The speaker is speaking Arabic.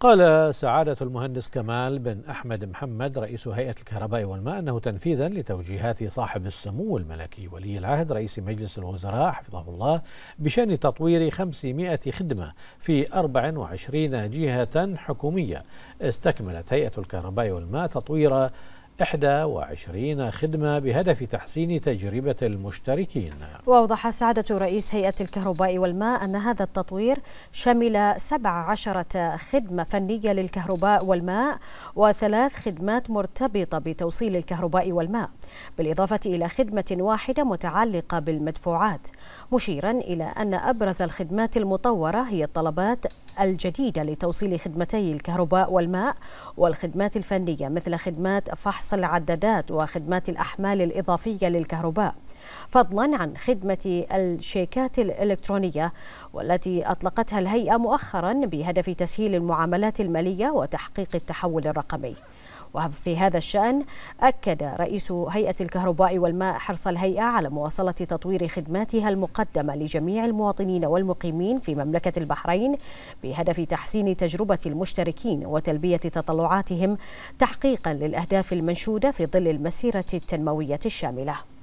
قال سعادة المهندس كمال بن أحمد محمد رئيس هيئة الكهرباء والماء أنه تنفيذا لتوجيهات صاحب السمو الملكي ولي العهد رئيس مجلس الوزراء حفظه الله بشأن تطوير 500 خدمة في 24 جهة حكومية استكملت هيئة الكهرباء والماء تطوير 21 خدمة بهدف تحسين تجربة المشتركين وأوضح سعادة رئيس هيئة الكهرباء والماء أن هذا التطوير شمل 17 خدمة فنية للكهرباء والماء وثلاث خدمات مرتبطة بتوصيل الكهرباء والماء بالإضافة إلى خدمة واحدة متعلقة بالمدفوعات مشيرا إلى أن أبرز الخدمات المطورة هي الطلبات الجديدة لتوصيل خدمتي الكهرباء والماء والخدمات الفنية مثل خدمات فحص العدادات وخدمات الأحمال الإضافية للكهرباء فضلا عن خدمة الشيكات الإلكترونية والتي أطلقتها الهيئة مؤخرا بهدف تسهيل المعاملات المالية وتحقيق التحول الرقمي وفي هذا الشأن أكد رئيس هيئة الكهرباء والماء حرص الهيئة على مواصلة تطوير خدماتها المقدمة لجميع المواطنين والمقيمين في مملكة البحرين بهدف تحسين تجربة المشتركين وتلبية تطلعاتهم تحقيقا للأهداف المنشودة في ظل المسيرة التنموية الشاملة